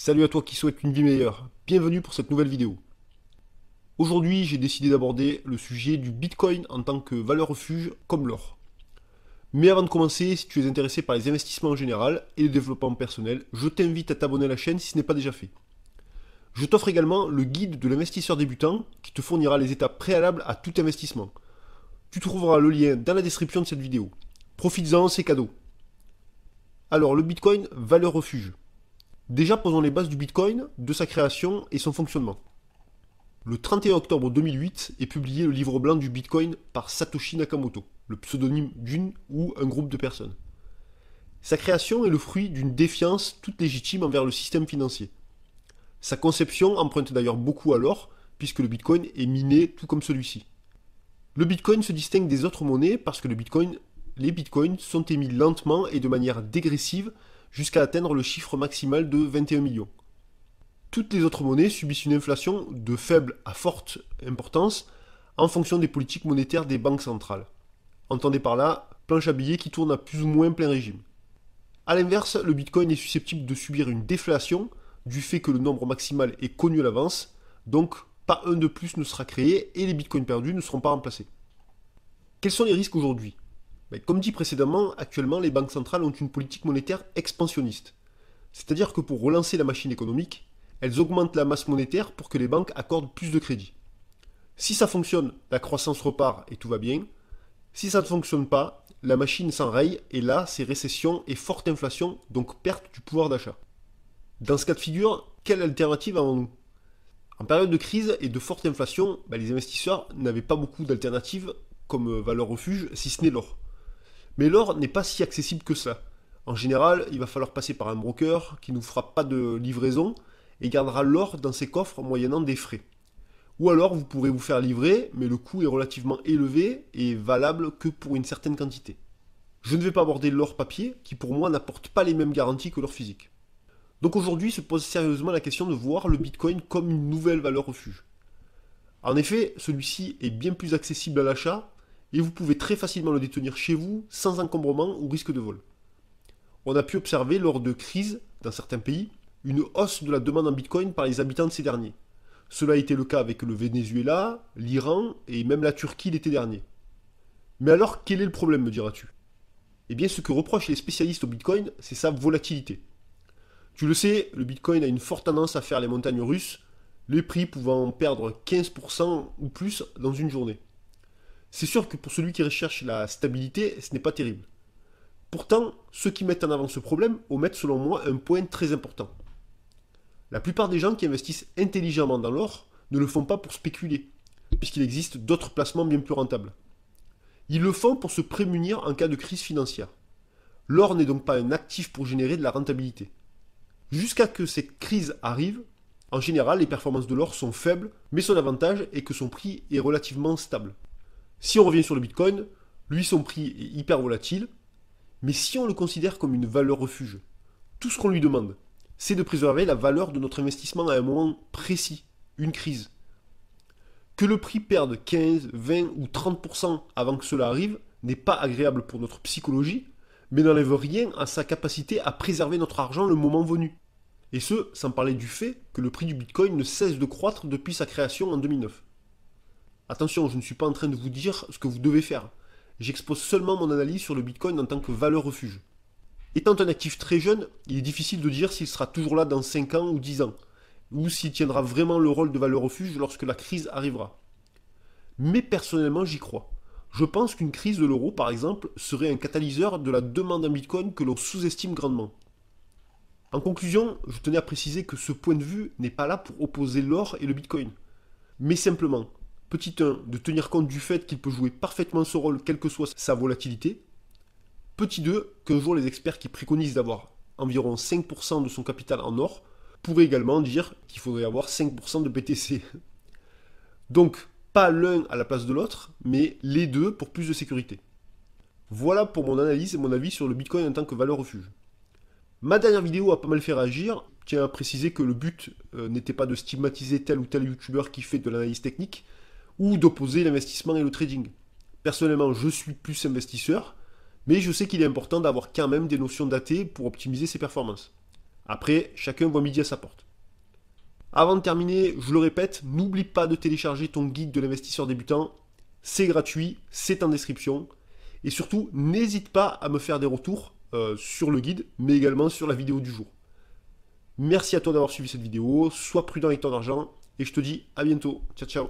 Salut à toi qui souhaite une vie meilleure, bienvenue pour cette nouvelle vidéo. Aujourd'hui j'ai décidé d'aborder le sujet du Bitcoin en tant que valeur refuge comme l'or. Mais avant de commencer, si tu es intéressé par les investissements en général et le développement personnel, je t'invite à t'abonner à la chaîne si ce n'est pas déjà fait. Je t'offre également le guide de l'investisseur débutant qui te fournira les étapes préalables à tout investissement. Tu trouveras le lien dans la description de cette vidéo. Profites-en, c'est cadeau. Alors le Bitcoin, valeur refuge. Déjà posons les bases du Bitcoin, de sa création et son fonctionnement. Le 31 octobre 2008 est publié le livre blanc du Bitcoin par Satoshi Nakamoto, le pseudonyme d'une ou un groupe de personnes. Sa création est le fruit d'une défiance toute légitime envers le système financier. Sa conception emprunte d'ailleurs beaucoup à l'or, puisque le Bitcoin est miné tout comme celui-ci. Le Bitcoin se distingue des autres monnaies parce que le Bitcoin, les Bitcoins sont émis lentement et de manière dégressive jusqu'à atteindre le chiffre maximal de 21 millions. Toutes les autres monnaies subissent une inflation de faible à forte importance en fonction des politiques monétaires des banques centrales. Entendez par là, planche à billets qui tourne à plus ou moins plein régime. A l'inverse, le Bitcoin est susceptible de subir une déflation du fait que le nombre maximal est connu à l'avance, donc pas un de plus ne sera créé et les bitcoins perdus ne seront pas remplacés. Quels sont les risques aujourd'hui comme dit précédemment, actuellement les banques centrales ont une politique monétaire expansionniste. C'est-à-dire que pour relancer la machine économique, elles augmentent la masse monétaire pour que les banques accordent plus de crédits. Si ça fonctionne, la croissance repart et tout va bien. Si ça ne fonctionne pas, la machine s'enraye et là, c'est récession et forte inflation, donc perte du pouvoir d'achat. Dans ce cas de figure, quelle alternative avons-nous En période de crise et de forte inflation, bah, les investisseurs n'avaient pas beaucoup d'alternatives comme euh, valeur refuge, si ce n'est l'or. Mais l'or n'est pas si accessible que ça. En général, il va falloir passer par un broker qui ne nous fera pas de livraison et gardera l'or dans ses coffres moyennant des frais. Ou alors vous pourrez vous faire livrer, mais le coût est relativement élevé et valable que pour une certaine quantité. Je ne vais pas aborder l'or papier, qui pour moi n'apporte pas les mêmes garanties que l'or physique. Donc aujourd'hui se pose sérieusement la question de voir le Bitcoin comme une nouvelle valeur refuge. En effet, celui-ci est bien plus accessible à l'achat et vous pouvez très facilement le détenir chez vous sans encombrement ou risque de vol. On a pu observer lors de crises dans certains pays une hausse de la demande en Bitcoin par les habitants de ces derniers. Cela a été le cas avec le Venezuela, l'Iran et même la Turquie l'été dernier. Mais alors quel est le problème, me diras-tu Eh bien ce que reprochent les spécialistes au Bitcoin, c'est sa volatilité. Tu le sais, le Bitcoin a une forte tendance à faire les montagnes russes, les prix pouvant perdre 15% ou plus dans une journée. C'est sûr que pour celui qui recherche la stabilité, ce n'est pas terrible. Pourtant, ceux qui mettent en avant ce problème omettent selon moi un point très important. La plupart des gens qui investissent intelligemment dans l'or ne le font pas pour spéculer, puisqu'il existe d'autres placements bien plus rentables. Ils le font pour se prémunir en cas de crise financière. L'or n'est donc pas un actif pour générer de la rentabilité. Jusqu'à ce que cette crise arrive, en général les performances de l'or sont faibles, mais son avantage est que son prix est relativement stable. Si on revient sur le Bitcoin, lui, son prix est hyper volatile, mais si on le considère comme une valeur refuge, tout ce qu'on lui demande, c'est de préserver la valeur de notre investissement à un moment précis, une crise. Que le prix perde 15, 20 ou 30% avant que cela arrive n'est pas agréable pour notre psychologie, mais n'enlève rien à sa capacité à préserver notre argent le moment venu. Et ce, sans parler du fait que le prix du Bitcoin ne cesse de croître depuis sa création en 2009. Attention, je ne suis pas en train de vous dire ce que vous devez faire. J'expose seulement mon analyse sur le Bitcoin en tant que valeur refuge. Étant un actif très jeune, il est difficile de dire s'il sera toujours là dans 5 ans ou 10 ans, ou s'il tiendra vraiment le rôle de valeur refuge lorsque la crise arrivera. Mais personnellement, j'y crois. Je pense qu'une crise de l'euro, par exemple, serait un catalyseur de la demande en Bitcoin que l'on sous-estime grandement. En conclusion, je tenais à préciser que ce point de vue n'est pas là pour opposer l'or et le Bitcoin, mais simplement Petit 1, de tenir compte du fait qu'il peut jouer parfaitement ce rôle, quelle que soit sa volatilité. Petit 2, qu'un jour les experts qui préconisent d'avoir environ 5% de son capital en or pourraient également dire qu'il faudrait avoir 5% de BTC. Donc, pas l'un à la place de l'autre, mais les deux pour plus de sécurité. Voilà pour mon analyse et mon avis sur le Bitcoin en tant que valeur refuge. Ma dernière vidéo a pas mal fait réagir. tiens à préciser que le but euh, n'était pas de stigmatiser tel ou tel youtubeur qui fait de l'analyse technique, ou d'opposer l'investissement et le trading. Personnellement, je suis plus investisseur, mais je sais qu'il est important d'avoir quand même des notions datées pour optimiser ses performances. Après, chacun voit midi à sa porte. Avant de terminer, je le répète, n'oublie pas de télécharger ton guide de l'investisseur débutant. C'est gratuit, c'est en description. Et surtout, n'hésite pas à me faire des retours euh, sur le guide, mais également sur la vidéo du jour. Merci à toi d'avoir suivi cette vidéo, sois prudent avec ton argent, et je te dis à bientôt. Ciao ciao